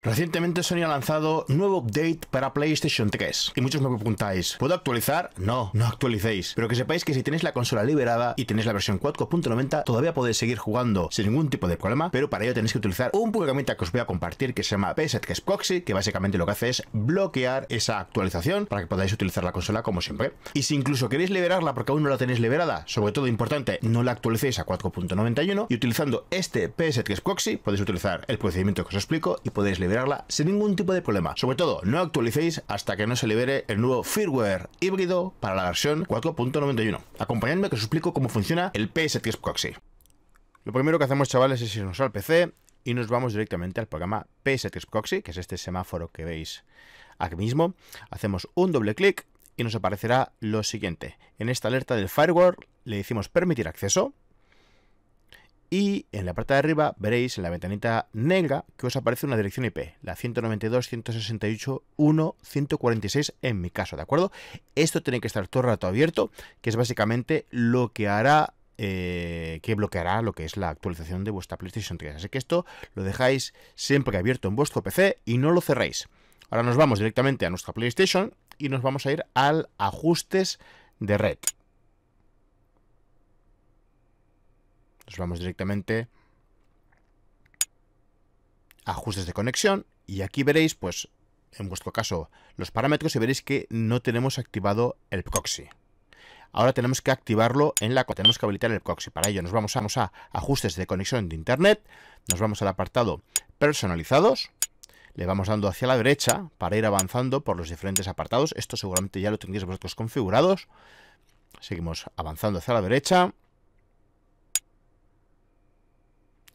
Recientemente Sony ha lanzado nuevo update para PlayStation 3 y muchos me preguntáis, ¿puedo actualizar? No, no actualicéis, pero que sepáis que si tenéis la consola liberada y tenéis la versión 4.90 todavía podéis seguir jugando sin ningún tipo de problema, pero para ello tenéis que utilizar un programita que os voy a compartir que se llama PS3 Proxy, que básicamente lo que hace es bloquear esa actualización para que podáis utilizar la consola como siempre. Y si incluso queréis liberarla porque aún no la tenéis liberada, sobre todo importante, no la actualicéis a 4.91 y utilizando este PS3 Proxy podéis utilizar el procedimiento que os explico y podéis liberar sin ningún tipo de problema. Sobre todo, no actualicéis hasta que no se libere el nuevo firmware híbrido para la versión 4.91. Acompañadme que os explico cómo funciona el PS3 Proxy. Lo primero que hacemos, chavales, es irnos al PC y nos vamos directamente al programa PS3 Proxy, que es este semáforo que veis aquí mismo. Hacemos un doble clic y nos aparecerá lo siguiente. En esta alerta del firewall le decimos permitir acceso y en la parte de arriba veréis en la ventanita negra que os aparece una dirección IP, la 192.168.1.146 en mi caso, ¿de acuerdo? Esto tiene que estar todo el rato abierto, que es básicamente lo que hará, eh, que bloqueará lo que es la actualización de vuestra PlayStation 3. Así que esto lo dejáis siempre abierto en vuestro PC y no lo cerréis. Ahora nos vamos directamente a nuestra PlayStation y nos vamos a ir al ajustes de red. Nos vamos directamente a ajustes de conexión y aquí veréis, pues, en vuestro caso, los parámetros y veréis que no tenemos activado el proxy. Ahora tenemos que activarlo en la... Tenemos que habilitar el proxy. Para ello nos vamos a, a ajustes de conexión de internet, nos vamos al apartado personalizados, le vamos dando hacia la derecha para ir avanzando por los diferentes apartados. Esto seguramente ya lo tendréis vosotros configurados. Seguimos avanzando hacia la derecha.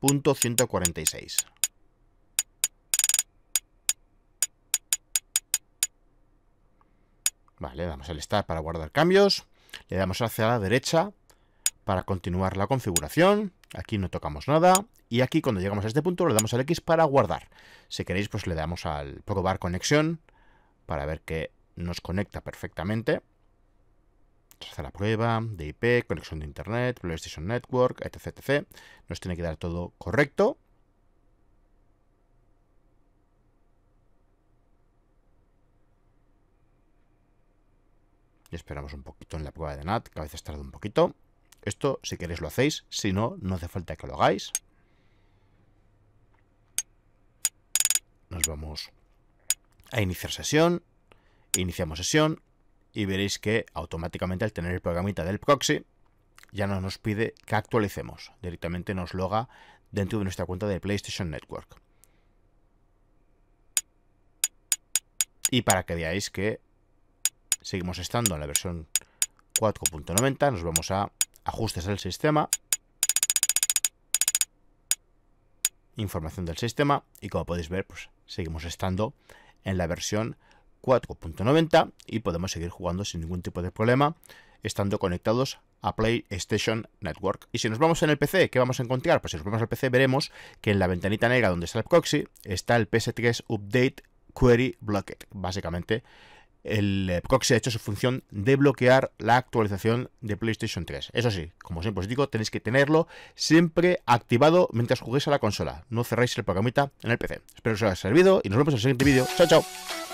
.146 Vale, le damos al Start para guardar cambios. Le damos hacia la derecha para continuar la configuración. Aquí no tocamos nada. Y aquí cuando llegamos a este punto le damos al X para guardar. Si queréis pues le damos al probar conexión para ver que nos conecta perfectamente. Tras la prueba, IP conexión de Internet, PlayStation Network, etc, etc. Nos tiene que dar todo correcto. Y esperamos un poquito en la prueba de NAT, que a veces tarda un poquito. Esto, si queréis, lo hacéis. Si no, no hace falta que lo hagáis. Nos vamos a iniciar sesión. Iniciamos sesión y veréis que automáticamente al tener el programita del proxy ya no nos pide que actualicemos, directamente nos loga dentro de nuestra cuenta de PlayStation Network. Y para que veáis que seguimos estando en la versión 4.90, nos vamos a ajustes del sistema, información del sistema y como podéis ver, pues seguimos estando en la versión 4.90 y podemos seguir jugando sin ningún tipo de problema estando conectados a PlayStation Network. Y si nos vamos en el PC, ¿qué vamos a encontrar? Pues si nos vamos al PC veremos que en la ventanita negra donde está el proxy está el PS3 Update Query Blocked. Básicamente el eh, proxy ha hecho su función de bloquear la actualización de PlayStation 3. Eso sí, como siempre os digo, tenéis que tenerlo siempre activado mientras juguéis a la consola. No cerráis el programita en el PC. Espero que os haya servido y nos vemos en el siguiente vídeo. Chao, chao.